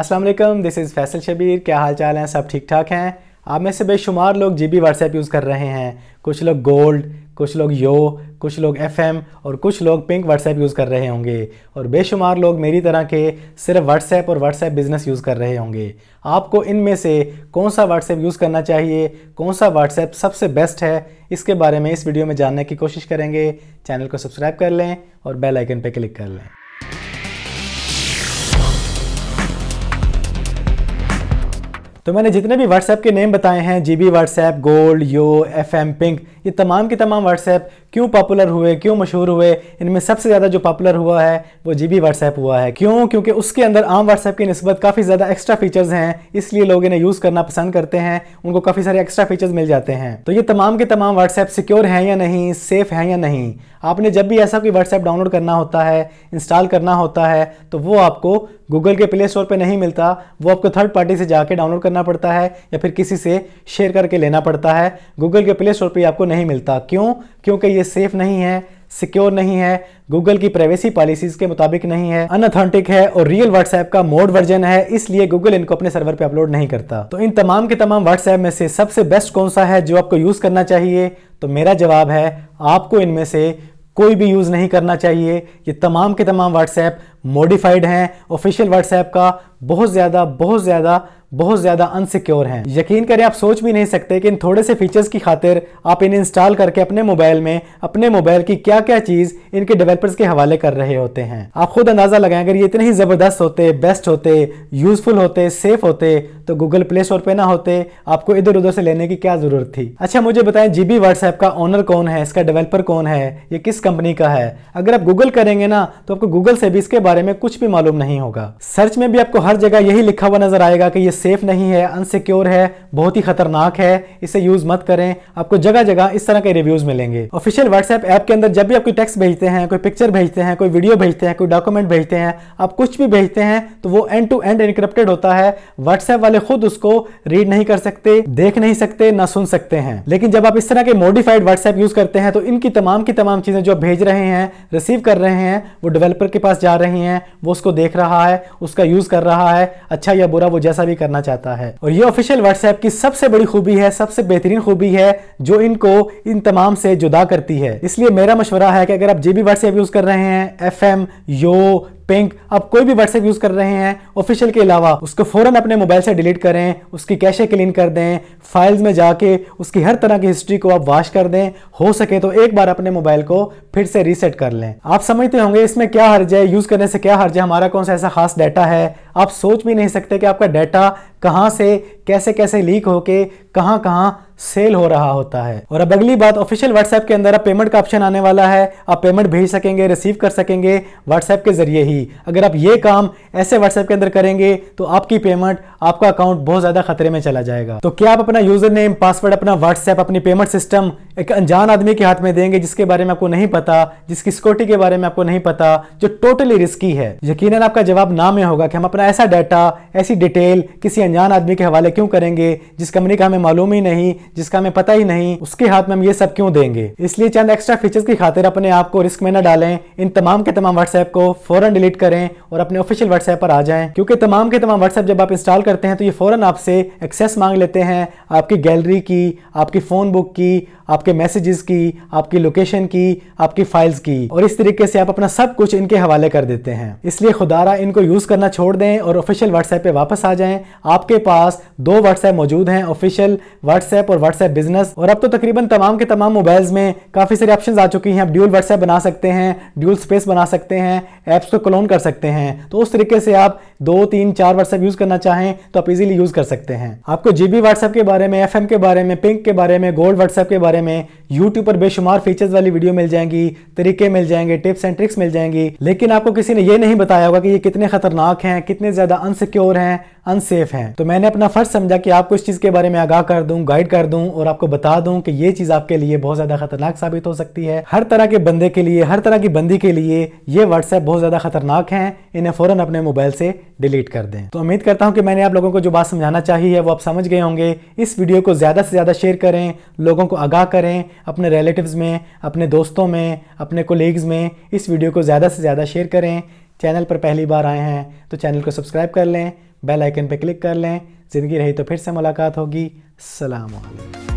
Aslam this is Faisal Shabir क्या हाल चाल हैं सब ठीक ठाक हैं आप में से बेशुमार लोग जी बी व्हाट्सएप यूज़ कर रहे हैं कुछ लोग गोल्ड कुछ लोग यो कुछ लोग एम और कुछ लोग पिंक व्हाट्सएप यूज़ कर रहे होंगे और बेशुमार लोग मेरी तरह के सिर्फ व्हाट्सएप और व्हाट्सएप बिज़नेस यूज़ कर रहे होंगे आपको इनमें से कौन सा व्हाट्सएप यूज़ करना चाहिए कौन सा व्हाट्सएप सबसे बेस्ट है इसके बारे में इस वीडियो में जानने की कोशिश करेंगे चैनल को सब्सक्राइब कर लें और बेल आइकन पर क्लिक कर लें तो मैंने जितने भी व्हाट्सएप के नेम बताए हैं G B WhatsApp gold yo F M pink ये तमाम के तमाम व्हाट्सएप क्यों पॉपुलर हुए क्यों मशहूर हुए इनमें सबसे ज़्यादा जो पॉपुलर हुआ है वो जी बी व्हाट्सएप हुआ है क्यों क्योंकि उसके अंदर आम व्हाट्सएप की नस्बत काफ़ी ज़्यादा एक्स्ट्रा फीचर्स हैं इसलिए लोग इन्हें यूज़ करना पसंद करते हैं उनको काफ़ी सारे एक्स्ट्रा फीचर्स मिल जाते हैं तो ये तमाम के तमाम व्हाट्सएप सिक्योर हैं या नहीं सेफ हैं या नहीं आपने जब भी ऐसा कोई व्हाट्सएप डाउनलोड करना होता है इंस्टॉल करना होता है तो वो आपको गूगल के प्ले स्टोर पर नहीं मिलता वो आपको थर्ड पार्टी से जाके डाउनलोड करना पड़ता है या फिर किसी से शेयर करके लेना पड़ता है गूगल के प्ले स्टोर पर आपको नहीं मिलता क्यों क्योंकि ये सेफ नहीं है सिक्योर नहीं है गूगल की प्राइवेसी पॉलिसीज के मुताबिक नहीं है अनऑथेंटिक है और रियल व्हाट्सएप का मोड वर्जन है इसलिए गूगल इनको अपने सर्वर पे अपलोड नहीं करता तो इन तमाम के तमाम व्हाट्सएप में से सबसे बेस्ट कौन सा है जो आपको यूज करना चाहिए तो मेरा जवाब है आपको इनमें से कोई भी यूज़ नहीं करना चाहिए ये तमाम के तमाम व्हाट्सएप मॉडिफाइड हैं ऑफिशियल व्हाट्सएप का बहुत ज़्यादा बहुत ज़्यादा बहुत ज्यादा अनसिक्योर हैं यकीन करें आप सोच भी नहीं सकते कि इन थोड़े से फीचर्स की खातिर आप इन्हें इंस्टॉल करके अपने मोबाइल में अपने मोबाइल की क्या क्या चीज इनके डेवलपर्स के हवाले कर रहे होते हैं आप खुद अंदाजा लगाएं अगर ये इतने ही जबरदस्त होते बेस्ट होते यूजफुल होते सेफ होते तो गूगल प्ले स्टोर पे ना होते आपको इधर उधर से लेने की क्या जरूरत थी अच्छा मुझे बताएं जीबी व्हाट्सएप का ओनर कौन है इसका डेवलपर कौन है ये किस कंपनी का है अगर आप गूगल करेंगे ना तो आपको गूगल से भी इसके बारे में कुछ भी मालूम नहीं होगा सर्च में भी आपको हर जगह यही लिखा हुआ नजर आएगा कि ये सेफ़ नहीं है अनसिक्योर है बहुत ही ख़तरनाक है इसे यूज़ मत करें आपको जगह जगह इस तरह के रिव्यूज़ मिलेंगे ऑफिशियल व्हाट्सएप ऐप के अंदर जब भी आप कोई टेक्स्ट भेजते हैं कोई पिक्चर भेजते हैं कोई वीडियो भेजते हैं कोई डॉक्यूमेंट भेजते हैं आप कुछ भी भेजते हैं तो वो एंड टू एंड इनक्रिप्टेड होता है व्हाट्सएप वाले खुद उसको रीड नहीं कर सकते देख नहीं सकते ना सुन सकते हैं लेकिन जब आप इस तरह के मॉडिफाइड व्हाट्सएप यूज़ करते हैं तो इनकी तमाम की तमाम चीज़ें जो आप भेज रहे हैं रिसीव कर रहे हैं वो डेवलपर के पास जा रही हैं वो उसको देख रहा है उसका यूज़ कर रहा है अच्छा या बुरा वो जैसा भी कर करना चाहता है और ये ऑफिशियल व्हाट्सएप की सबसे बड़ी खूबी है सबसे बेहतरीन खूबी है जो इनको इन तमाम से जुदा करती है इसलिए मेरा मशवरा है कि अगर आप जेबी व्हाट्सएप यूज कर रहे हैं एफ एम यो पिंक आप कोई भी व्हाट्सएप यूज कर रहे हैं ऑफिशियल के अलावा उसको फौरन अपने मोबाइल से डिलीट करें उसकी कैशे क्लीन कर दें फाइल्स में जाके उसकी हर तरह की हिस्ट्री को आप वॉश कर दें हो सके तो एक बार अपने मोबाइल को फिर से रीसेट कर लें आप समझते होंगे इसमें क्या हर्ज है यूज करने से क्या हर्ज है हमारा कौन सा ऐसा खास डाटा है आप सोच भी नहीं सकते कि आपका डाटा कहाँ से कैसे कैसे लीक होके कहाँ कहाँ सेल हो रहा होता है और अब अगली बात ऑफिशियल व्हाट्सएप के अंदर अब पेमेंट का ऑप्शन आने वाला है आप पेमेंट भेज सकेंगे रिसीव कर सकेंगे व्हाट्सएप के जरिए ही अगर आप ये काम ऐसे व्हाट्सएप के अंदर करेंगे तो आपकी पेमेंट आपका अकाउंट बहुत ज़्यादा खतरे में चला जाएगा तो क्या आप अपना यूजर नेम पासवर्ड अपना व्हाट्सएप अपनी पेमेंट सिस्टम एक अनजान आदमी के हाथ में देंगे जिसके बारे में आपको नहीं पता जिसकी सिक्योरिटी के बारे में आपको नहीं पता जो टोटली रिस्की है यकीन आपका जवाब ना में होगा कि हम अपना ऐसा डाटा ऐसी डिटेल किसी अनजान आदमी के हवाले क्यों करेंगे जिस कंपनी का हमें मालूम ही नहीं जिसका हमें पता ही नहीं उसके हाथ में हम ये सब क्यों देंगे इसलिए चंद एक्स्ट्रा फीचर्स की खातिर अपने आप को रिस्क में न डालें इन तमाम के तमाम व्हाट्सएप को फौरन डिलीट करें और अपने ऑफिशियल व्हाट्सएप पर आ जाए क्योंकि तमाम के तमाम व्हाट्सएप जब आप इंस्टॉल करते हैं तो ये फौरन आपसे एक्सेस मांग लेते हैं आपकी गैलरी की आपकी फ़ोन बुक की आपके मैसेजेस की आपकी लोकेशन की आपकी फाइल्स की और इस तरीके से आप अपना सब कुछ इनके हवाले कर देते हैं इसलिए खुदारा इनको यूज़ करना छोड़ दें और ऑफिशियल व्हाट्सएप पे वापस आ जाएं आप आपके पास दो व्हाट्सएप मौजूद हैं ऑफिशियल व्हाट्सएप और व्हाट्सएप बिजनेस और अब तो तकरीबन तमाम के तमाम मोबाइल्स में काफ़ी सारी ऑप्शंस आ चुकी हैं आप ड्यूल व्हाट्सएप बना सकते हैं ड्यूल स्पेस बना सकते हैं ऐप्स को क्लोन कर सकते हैं तो उस तरीके से आप दो तीन चार व्हाट्सएप यूज़ करना चाहें तो आप इजीली यूज़ कर सकते हैं आपको जीबी व्हाट्सएप के बारे में एफ के बारे में पिंक के बारे में गोल्ड व्हाट्सएप के बारे में यूट्यूब पर बेशुमार फीचर्स वाली वीडियो मिल जाएंगी तरीके मिल जाएंगे टिप्स एंड ट्रिक्स मिल जाएंगी लेकिन आपको किसी ने ये नहीं बताया होगा कि ये कितने खतरनाक हैं कितने ज्यादा अनसिक्योर हैं अनसेफ हैं तो मैंने अपना फर्ज समझा कि आपको इस चीज़ के बारे में आगाह कर दूं गाइड कर दूं और आपको बता दूं कि ये चीज़ आपके लिए बहुत ज़्यादा खतरनाक साबित हो सकती है हर तरह के बंदे के लिए हर तरह की बंदी के लिए ये व्हाट्सएप बहुत ज़्यादा खतरनाक हैं इन्हें फ़ौरन अपने मोबाइल से डिलीट कर दें तो उम्मीद करता हूँ कि मैंने आप लोगों को जो बात समझाना चाहिए वो आप समझ गए होंगे इस वीडियो को ज़्यादा से ज़्यादा शेयर करें लोगों को आगाह करें अपने रिलेटिव्स में अपने दोस्तों में अपने कोलीग्स में इस वीडियो को ज़्यादा से ज़्यादा शेयर करें चैनल पर पहली बार आए हैं तो चैनल को सब्सक्राइब कर लें बेल आइकन पर क्लिक कर लें ज़िंदगी रही तो फिर से मुलाकात होगी सलाम